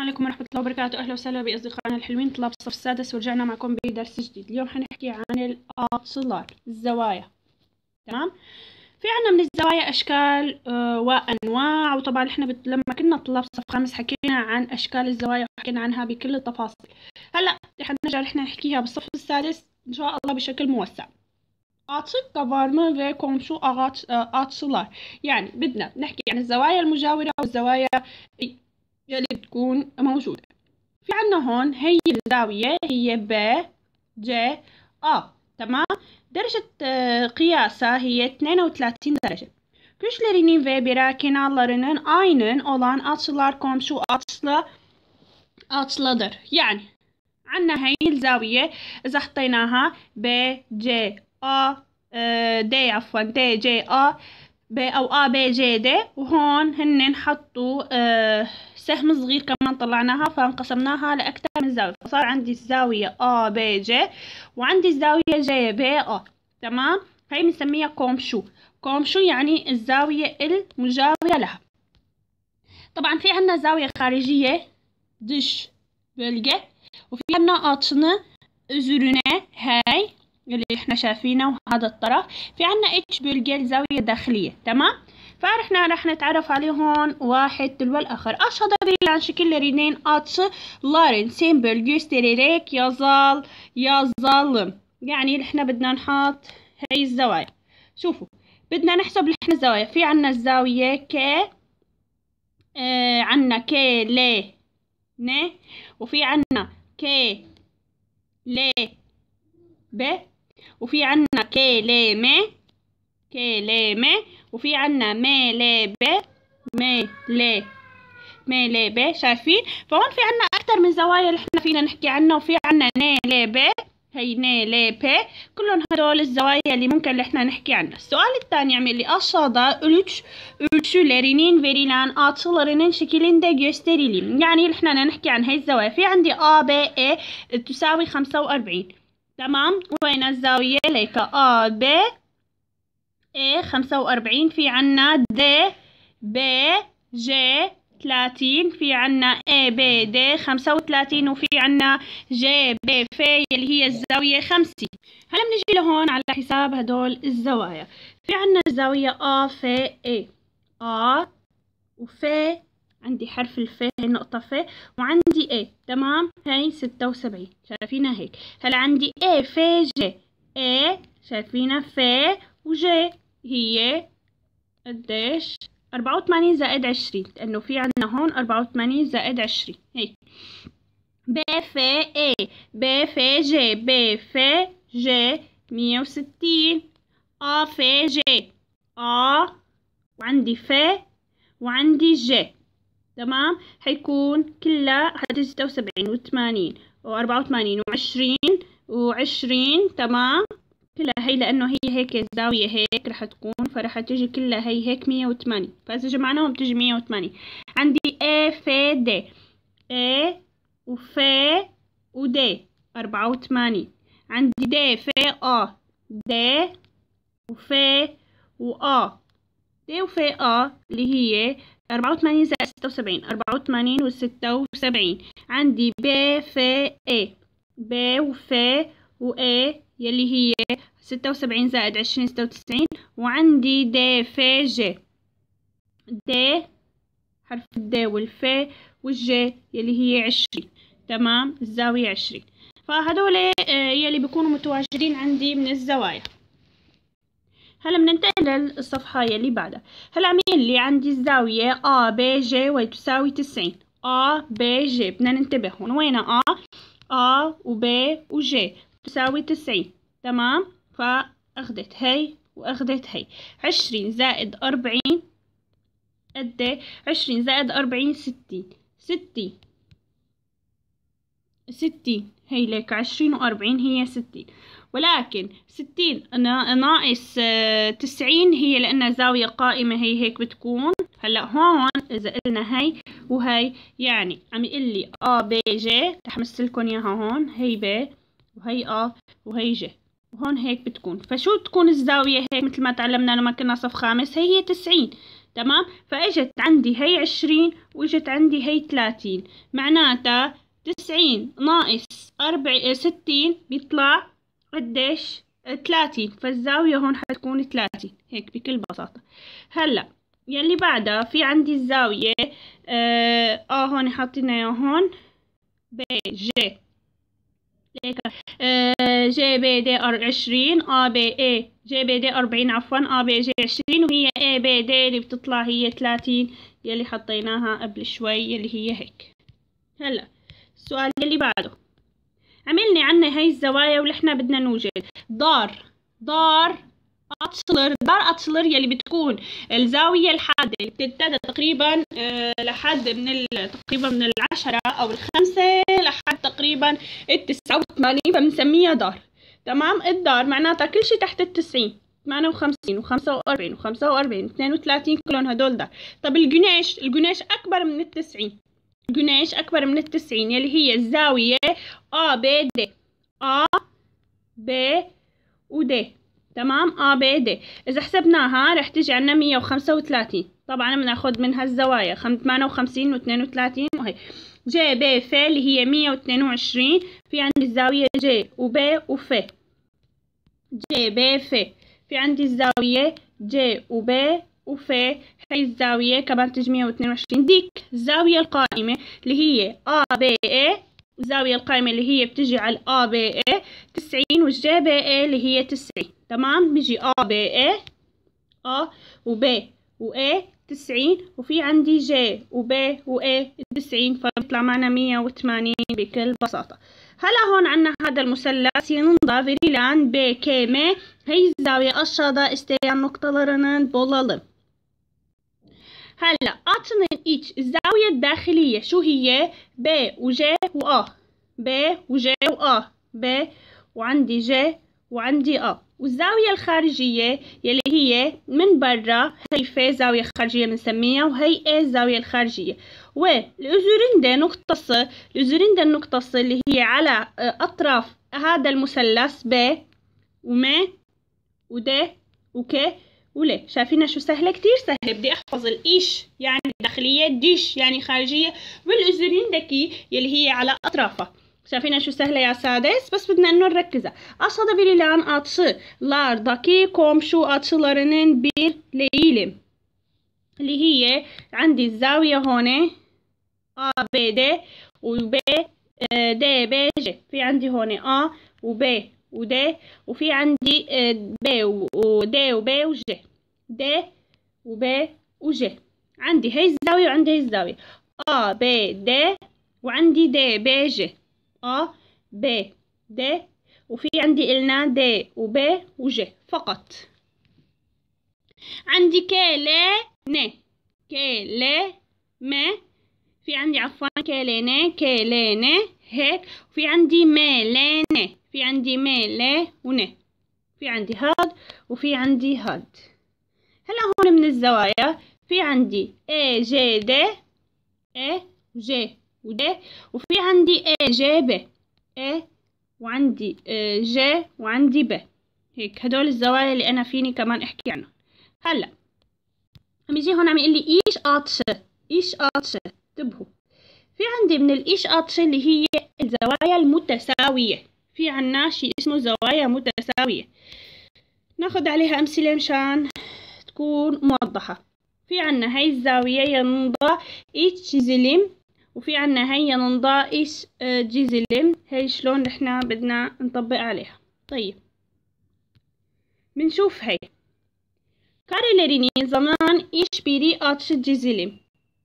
السلام عليكم ورحمة الله وبركاته أهلا وسهلا بأصدقائنا الحلوين طلاب الصف السادس ورجعنا معكم بدرس جديد اليوم حنحكي عن الأطلال الزوايا تمام في عنا من الزوايا أشكال آه، وأنواع وطبعا إحنا بت... لما كنا طلاب صف خامس حكينا عن أشكال الزوايا وحكينا عنها بكل التفاصيل هلأ حنرجع إحنا نحكيها بالصف السادس إن شاء الله بشكل موسع açık kabarma ve شو ağaç, açılar. يعني بدنا نحكي عن الزوايا المجاورة والزوايا يلي بتكون موجودة في عنا هون هي الزاوية هي ب ج أ تمام درجة آه، قياسها هي 32 درجة Köşelerinin ve birer kenarlarının aynı olan açılar komşu açla açladır. Yani anne heyil zaviye إذا حطيناها ب ج أ د عفوا د ج أ ب أو أ ب ج د وهون هن حطوا آه، سهم صغير كمان طلعناها فانقسمناها لأكثر من زاوية فصار عندي الزاوية أ ب ج وعندي الزاوية ج ب أ تمام هي بنسميها كومشو كومشو يعني الزاوية المجاورة لها طبعا في عنا زاوية خارجية دش بلقة وفي عنا أطنة زرنة هاي اللي احنا شايفينه وهذا الطرف في عنا اتش بالجيل زاوية داخلية تمام فاحنا رح نتعرف عليهم واحد تلو الآخر أشهد بيل عن شكلرinin atçı Larensenberg göstererek يظل yazalım يعني احنا بدنا نحط هاي الزوايا شوفوا بدنا نحسب لحن الزوايا في عنا الزاوية ك آه عنا ك ل ن وفي عنا ك ل ب وفي عنا ك ل م ك ل م وفي عنا ملابة ملابة ملابة شايفين فهون في عنا أكتر من زوايا اللي احنا فينا نحكي عنها وفي عنا نالابة هي نالابة كلهم هدول الزوايا اللي ممكن اللي احنا نحكي عنها السؤال الثاني عم يقول لي اولتش اولتش لرينين فيريلان شكلين شكليندا جيستريلين يعني اللي احنا نحكي عن هاي الزوايا في عندي ا ب اي تساوي 45 تمام وين الزاوية ليك ا ب A خمسة وأربعين في عنا D B J 30 في عنا A B D خمسة وفي عنا J B F اللي هي الزاوية 50 هلا بنجي لهون على حساب هدول الزوايا في عنا الزاوية A F A A وف عندي حرف الف هي النقطة ف وعندي A تمام هاي ستة وسبعين شايفينها هيك هلا عندي A F J A شايفينها ف وجي هي قديش أربعة وثمانين زائد عشرين لأنه في عنا هون أربعة وثمانين زائد عشرين هيك ب ف اي ب ف جي ب ف جي مية وستين ا ف جي ا وعندي ف وعندي جي تمام حيكون كلها حتجي ستة وسبعين وثمانين وأربعة وثمانين وعشرين وعشرين تمام كلها هي لأنه هي هيك زاوية هيك رح تكون فرح تجي كلها هي هيك مية وثمانية فإذا جمعناهم بتجي مية وثمانية عندي A ف د A وف ود أربعة وثمانية عندي د ف أ د وف وأ د وف أ اللي هي أربعة وثمانين زائد ستة وسبعين أربعة وثمانين وستة وسبعين عندي ب ف إيه ب وف وإيه يلي هي ستة وسبعين زائد عشرين ستة وتسعين وعندي دي في جي دي حرف الدي والفي والجي يلي هي عشرين تمام الزاوية عشرين فهدول آه، يلي بيكونوا متواجدين عندي من الزوايا هلا بننتقل للصفحة يلي بعدها هلا مين لي عندي الزاوية أ ب ج وتساوي تسعين أ ب ج بدنا ننتبه هون وين أ أ و ب و ج تساوي تسعين تمام فأخدت هي وأخدت هي عشرين زائد أربعين قد إيه؟ عشرين زائد أربعين ستين ستين ستين هي لك عشرين وأربعين هي ستين ولكن ستين ناقص آه، تسعين هي لأنها زاوية قائمة هي هيك بتكون هلا هون إذا قلنا هي وهي يعني عم يقول لي A B J رح أمثلكم إياها هون هي ب وهي اه وهي ج وهون هيك بتكون فشو تكون الزاوية هيك مثل ما تعلمنا لما كنا صف خامس هي تسعين تمام فاجت عندي هي عشرين واجت عندي هي ثلاثين معناتها تسعين ناقص أربع آه، ستين بيطلع قديش ثلاثين آه، فالزاوية هون حتكون ثلاثين هيك بكل بساطة هلأ يلي بعدها في عندي الزاوية اه, آه هون حاطينها هون بي جي آه، جي بي دي ار 20 ا بي اي جي بي دي 40 عفوا ا بي جي 20 وهي اي بي دي اللي بتطلع هي 30 يلي حطيناها قبل شوي اللي هي هيك هلا السؤال يلي بعده عملني عنا هاي الزوايا ولحنا بدنا نوجد دار دار اتشلر دار اتشلر يلي بتكون الزاوية الحادة اللي بتبتدى تقريبا آه، لحد من تقريبا من العشرة او الخمسة لحد تقريبا التسعة وثمانين فبنسميها دار تمام الدار معناتها كل شي تحت التسعين ثمانية وخمسين وخمسة وأربعين وخمسة وأربعين و وثلاثين كلهم هدول دار طب الجنيش الجنيش أكبر من التسعين الجنيش أكبر من التسعين يلي هي الزاوية أ ب د أ ب ودي تمام أ ب د إذا حسبناها رح تجي عنا مية وخمسة وثلاثين طبعا بناخد منها الزوايا خم... 58 و32 وهي جي بي ف اللي هي مية واتنين وعشرين في عندي الزاوية جي وبي وف جي بي ف في عندي الزاوية جي وبي وف هي الزاوية كمان مية واتنين وعشرين ديك الزاوية القائمة اللي هي ا ب اي الزاوية القائمة اللي هي بتجي على ا ب اي تسعين والجي بي اي اللي هي تسعين تمام بيجي ا ب اي ا و B و A تسعين وفي عندي جي وب وA تسعين فبيطلع معنا مية وثمانين بكل بساطة هلا هون عنا هذا المثلث ينضاف فيريلان ب ك مي هي الزاوية aşağıda isteyen noktalarının بولالي هلا أعطني إيتش الزاوية الداخلية شو هي ب وج وأ ب وج وأ ب وعندي ج وعندي أ والزاوية الخارجية يلي هي من برا هي في زاوية خارجية بنسميها وهي A الزاوية الخارجية والأزوريندا نقطة ص الأزوريندا النقطة ص اللي هي على أطراف هذا المثلث ب وم ود وك ولي شايفينها شو سهلة كتير سهلة بدي أحفظ الإيش يعني داخلية ديش يعني خارجية والأزوريندا كي يلي هي على أطرافها شايفين شو سهلة يا سادس بس بدنا انه نركزها أصلا aşağıda verilen açılardaki komşu بير birleyelim اللي هي عندي الزاوية هون A B D و B D B G في عندي هون A و B و D وفي عندي B و D و B و G D و B و G عندي هي الزاوية وعندي هي الزاوية A B D وعندي D B G أ ب د وفي عندي إلنا د وب وج فقط عندي ك ل ن ك ل م في عندي عفوا ك ل ن ك ل ن هيك وفي عندي م ل ن في عندي م ل ون في عندي هاد وفي عندي هاد هلا هون من الزوايا في عندي ا ج د ا ج وده وفي عندي ب اي وعندي جا آه، وعندي ب هيك هدول الزوايا اللي أنا فيني كمان أحكي عنهم هلا عم يجي هون عم يقول لي إيش آتش إيش آتش انتبهوا في عندي من الإيش آتش اللي هي الزوايا المتساوية في عنا شي اسمه زوايا متساوية ناخد عليها أمثلة مشان تكون موضحة في عنا هاي الزاوية ينضى إيش زلم وفي عنا ايش نضائش آه، جيزلم هي شلون نحنا بدنا نطبق عليها طيب بنشوف هاي زمان ايش بيري اتش cizilim.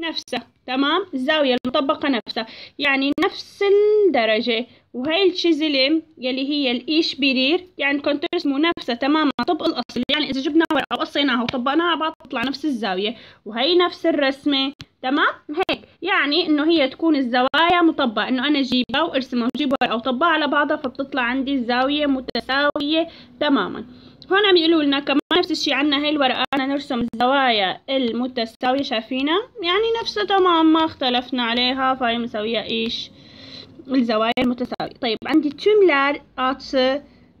نفسه تمام الزاوية المطبقة نفسها يعني نفس الدرجة وهي الشيزلم يلي هي الإيش بيرير يعني كنت ترسموا نفسها تماما طبق الأصل يعني إذا جبنا ورقة وقصيناها وطبقناها على بعض تطلع نفس الزاوية وهي نفس الرسمة تمام هيك يعني انه هي تكون الزوايا مطبقة انه انا اجيبها وارسمها واجيب ورقة طبقها على بعضها فبتطلع عندي الزاوية متساوية تماما هون عم يقولوا لنا كمان نفس الشيء عنا هاي الورقة أنا نرسم الزوايا المتساوية شايفينها يعني نفسها تمام ما اختلفنا عليها فهي مساوية ايش الزوايا المتساوية طيب عندي تملار اتس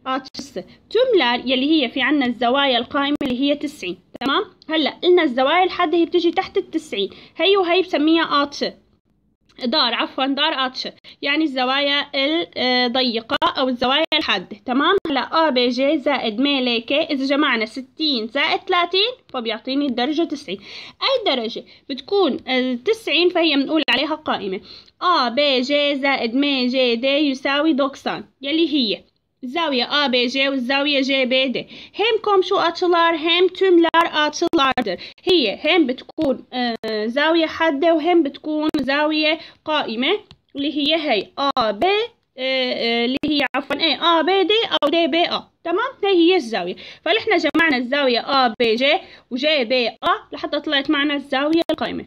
اتس تملار يلي هي في عنا الزوايا القائمة اللي هي تسعين تمام هلا قلنا الزوايا الحاده هي بتيجي تحت التسعين هي وهي بسميها آتشة دار عفوا دار آتشة يعني الزوايا الضيقه او الزوايا الحاده تمام هلا ا بي جي زائد م كي اذا جمعنا 60 زائد 30 فبيعطيني الدرجه 90 اي درجه بتكون 90 فهي بنقول عليها قائمه ا بي جي زائد م جي دي يساوي دوكسان يلي هي Zaviye ABC ve zaviye CBD. Hem komşu açılar hem tümler açılardır. هي hem بتكون زاوية حادة وهم بتكون زاوية قائمة اللي هي هي AB اللي هي عفوا اي ا بي دي او دي بي ا تمام هي هي الزاويه فاحنا جمعنا الزاويه ا بي جي وجي بي ا لحتى طلعت معنا الزاويه القائمه